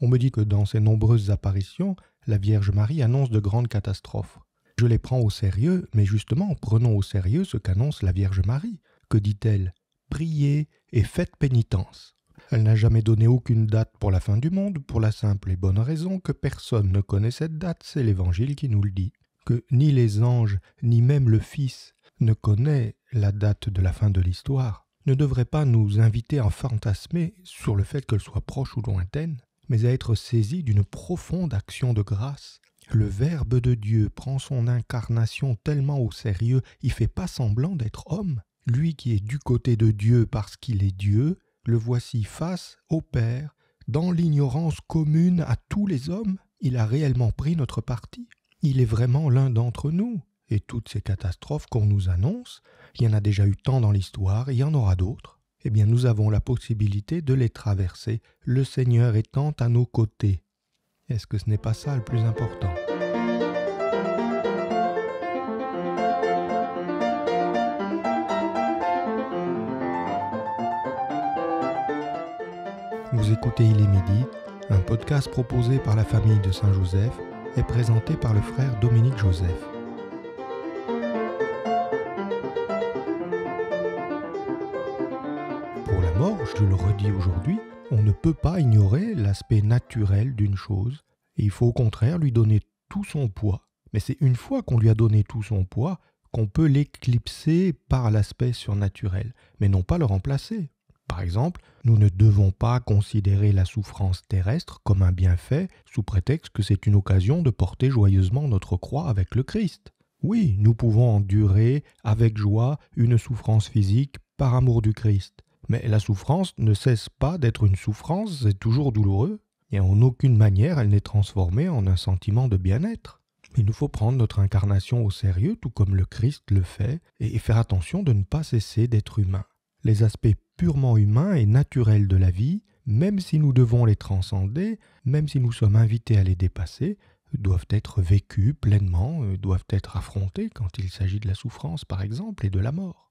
On me dit que dans ses nombreuses apparitions, la Vierge Marie annonce de grandes catastrophes. Je les prends au sérieux, mais justement, prenons au sérieux ce qu'annonce la Vierge Marie. Que dit-elle Priez et faites pénitence. Elle n'a jamais donné aucune date pour la fin du monde, pour la simple et bonne raison que personne ne connaît cette date, c'est l'Évangile qui nous le dit. Que ni les anges, ni même le Fils ne connaît la date de la fin de l'histoire, ne devrait pas nous inviter à fantasmer sur le fait qu'elle soit proche ou lointaine, mais à être saisi d'une profonde action de grâce. Le Verbe de Dieu prend son incarnation tellement au sérieux, il fait pas semblant d'être homme. Lui qui est du côté de Dieu parce qu'il est Dieu, le voici face au Père, dans l'ignorance commune à tous les hommes. Il a réellement pris notre parti. Il est vraiment l'un d'entre nous. Et toutes ces catastrophes qu'on nous annonce, il y en a déjà eu tant dans l'histoire, il y en aura d'autres eh bien nous avons la possibilité de les traverser, le Seigneur étant à nos côtés. Est-ce que ce n'est pas ça le plus important Vous écoutez Il est midi, un podcast proposé par la famille de Saint-Joseph et présenté par le frère Dominique Joseph. je le redis aujourd'hui, on ne peut pas ignorer l'aspect naturel d'une chose. Et il faut au contraire lui donner tout son poids. Mais c'est une fois qu'on lui a donné tout son poids qu'on peut l'éclipser par l'aspect surnaturel, mais non pas le remplacer. Par exemple, nous ne devons pas considérer la souffrance terrestre comme un bienfait sous prétexte que c'est une occasion de porter joyeusement notre croix avec le Christ. Oui, nous pouvons endurer avec joie une souffrance physique par amour du Christ, mais la souffrance ne cesse pas d'être une souffrance, c'est toujours douloureux, et en aucune manière elle n'est transformée en un sentiment de bien-être. Il nous faut prendre notre incarnation au sérieux, tout comme le Christ le fait, et faire attention de ne pas cesser d'être humain. Les aspects purement humains et naturels de la vie, même si nous devons les transcender, même si nous sommes invités à les dépasser, doivent être vécus pleinement, euh, doivent être affrontés quand il s'agit de la souffrance par exemple et de la mort.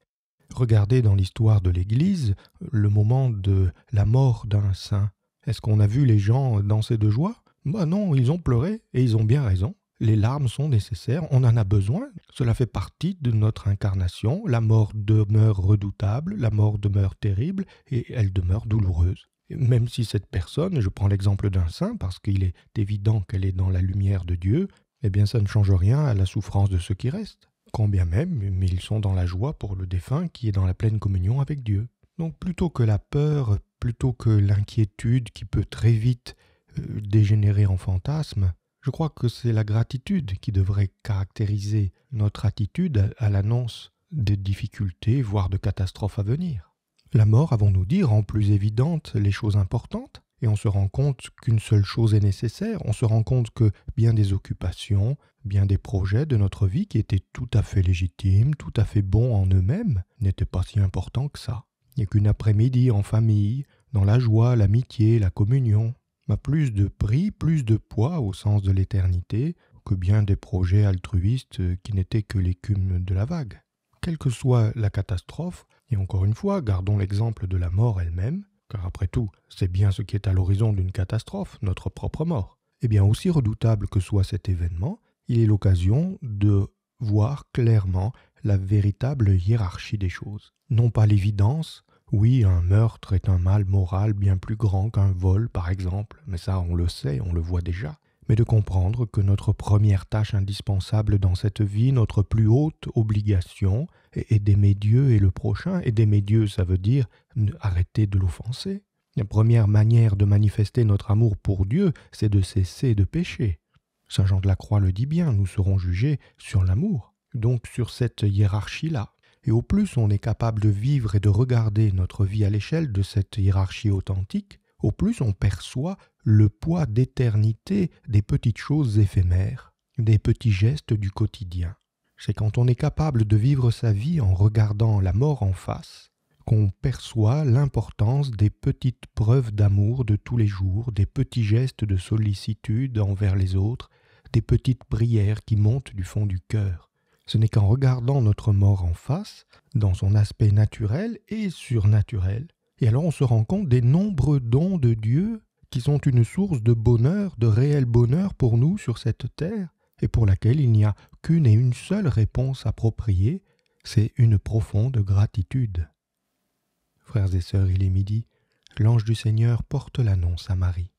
Regardez dans l'histoire de l'Église le moment de la mort d'un saint. Est-ce qu'on a vu les gens danser de joie Bah non, ils ont pleuré, et ils ont bien raison. Les larmes sont nécessaires, on en a besoin. Cela fait partie de notre incarnation. La mort demeure redoutable, la mort demeure terrible, et elle demeure douloureuse même si cette personne, je prends l'exemple d'un saint parce qu'il est évident qu'elle est dans la lumière de Dieu, eh bien ça ne change rien à la souffrance de ceux qui restent quand bien même, mais ils sont dans la joie pour le défunt qui est dans la pleine communion avec Dieu. Donc plutôt que la peur, plutôt que l'inquiétude qui peut très vite euh, dégénérer en fantasme, je crois que c'est la gratitude qui devrait caractériser notre attitude à l'annonce des difficultés, voire de catastrophes à venir. La mort, avons-nous dit, rend plus évidentes les choses importantes, et on se rend compte qu'une seule chose est nécessaire, on se rend compte que bien des occupations, bien des projets de notre vie qui étaient tout à fait légitimes, tout à fait bons en eux-mêmes, n'étaient pas si importants que ça, Il n'y a qu'une après-midi en famille, dans la joie, l'amitié, la communion, a plus de prix, plus de poids au sens de l'éternité, que bien des projets altruistes qui n'étaient que l'écume de la vague. Quelle que soit la catastrophe, et encore une fois, gardons l'exemple de la mort elle-même, car après tout, c'est bien ce qui est à l'horizon d'une catastrophe, notre propre mort. Eh bien, aussi redoutable que soit cet événement, il est l'occasion de voir clairement la véritable hiérarchie des choses. Non pas l'évidence, oui, un meurtre est un mal moral bien plus grand qu'un vol, par exemple, mais ça on le sait, on le voit déjà, mais de comprendre que notre première tâche indispensable dans cette vie, notre plus haute obligation, est d'aimer Dieu et le prochain, et d'aimer Dieu, ça veut dire arrêter de l'offenser. La première manière de manifester notre amour pour Dieu, c'est de cesser de pécher. Saint Jean de la Croix le dit bien, nous serons jugés sur l'amour, donc sur cette hiérarchie-là. Et au plus on est capable de vivre et de regarder notre vie à l'échelle de cette hiérarchie authentique, au plus on perçoit le poids d'éternité des petites choses éphémères, des petits gestes du quotidien. C'est quand on est capable de vivre sa vie en regardant la mort en face qu'on perçoit l'importance des petites preuves d'amour de tous les jours, des petits gestes de sollicitude envers les autres, des petites prières qui montent du fond du cœur. Ce n'est qu'en regardant notre mort en face, dans son aspect naturel et surnaturel, et alors on se rend compte des nombreux dons de Dieu qui sont une source de bonheur, de réel bonheur pour nous sur cette terre, et pour laquelle il n'y a qu'une et une seule réponse appropriée, c'est une profonde gratitude. Frères et sœurs, il est midi, l'ange du Seigneur porte l'annonce à Marie.